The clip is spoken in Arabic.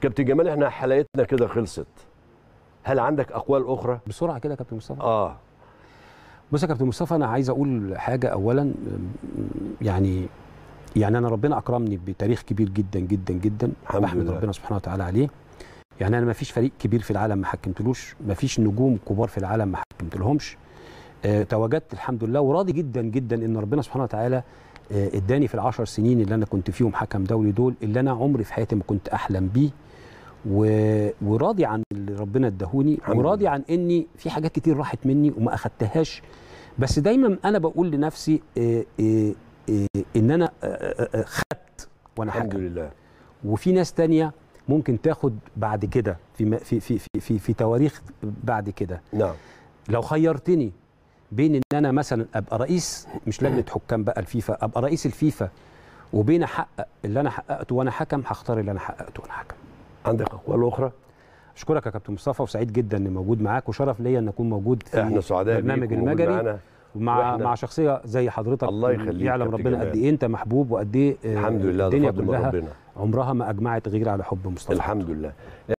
كابتن جمال احنا حلقتنا كده خلصت هل عندك اقوال اخرى بسرعه كده يا كابتن مصطفى اه بص يا كابتن مصطفى انا عايز اقول حاجه اولا يعني يعني انا ربنا اكرمني بتاريخ كبير جدا جدا جدا بحمد ربنا سبحانه وتعالى عليه يعني انا ما فيش فريق كبير في العالم ما حكمتلوش ما فيش نجوم كبار في العالم ما حكمتلهمش أه تواجدت الحمد لله وراضي جدا جدا ان ربنا سبحانه وتعالى آه، اداني في العشر سنين اللي انا كنت فيهم حكم دولي دول اللي انا عمري في حياتي ما كنت احلم بيه و... وراضي عن اللي ربنا اداهوني وراضي عن اني في حاجات كتير راحت مني وما اخدتهاش بس دايما انا بقول لنفسي آه، آه، آه، ان انا خدت وانا الحمد لله وفي ناس تانية ممكن تاخد بعد كده في في في في في, في تواريخ بعد كده نعم لو خيرتني بين ان انا مثلا ابقى رئيس مش لجنه حكام بقى الفيفا ابقى رئيس الفيفا وبين احقق اللي انا حققته وانا حكم هختار اللي انا حققته وانا حكم عندك اقوال اخرى اشكرك يا كابتن مصطفى وسعيد جدا اني موجود معاك وشرف ليا ان اكون موجود في احنا سعداء برنامج المجري مع مع شخصيه زي حضرتك الله يخليك يعلم ربنا قد ايه انت محبوب وقد ايه آه، الحمد لله الدنيا كلها ربنا. عمرها ما اجمعت غير على حب مصطفى الحمد لله